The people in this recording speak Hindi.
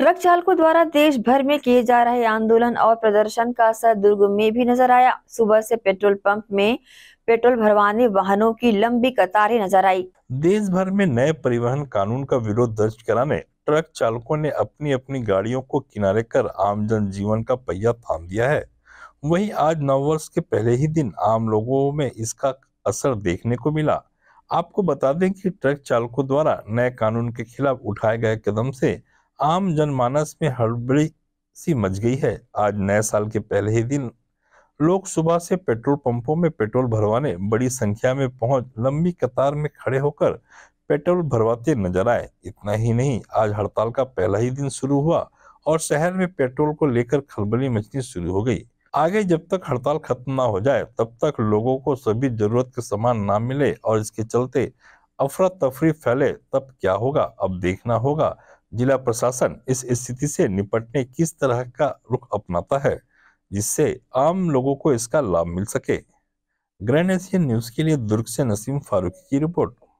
ट्रक चालकों द्वारा देश भर में किए जा रहे आंदोलन और प्रदर्शन का असर दुर्ग में भी नजर आया सुबह से पेट्रोल पंप में पेट्रोल भरवाने वाहनों की लंबी कतारें नजर आई देश भर में नए परिवहन कानून का विरोध दर्ज कराने ट्रक चालकों ने अपनी अपनी गाड़ियों को किनारे कर आम जन जीवन का पहिया थाम दिया है वही आज नववर्ष के पहले ही दिन आम लोगों में इसका असर देखने को मिला आपको बता दें कि ट्रक चालकों द्वारा नए कानून के खिलाफ उठाए गए कदम से आम जनमानस में हड़बड़ी सी मच गई है आज नए साल के पहले ही दिन लोग सुबह से पेट्रोल पंपों में पेट्रोल भरवाने बड़ी संख्या में पहुंच लंबी कतार में खड़े होकर पेट्रोल भरवाते नजर आए इतना ही नहीं आज हड़ताल का पहला ही दिन शुरू हुआ और शहर में पेट्रोल को लेकर खलबली मचनी शुरू हो गई आगे जब तक हड़ताल खत्म ना हो जाए तब तक लोगों को सभी जरूरत के सामान ना मिले और इसके चलते अफरा तफरी फैले तब क्या होगा अब देखना होगा जिला प्रशासन इस स्थिति से निपटने किस तरह का रुख अपनाता है जिससे आम लोगों को इसका लाभ मिल सके ग्रैंड एशियन न्यूज के लिए दुर्ग से नसीम फारूकी की रिपोर्ट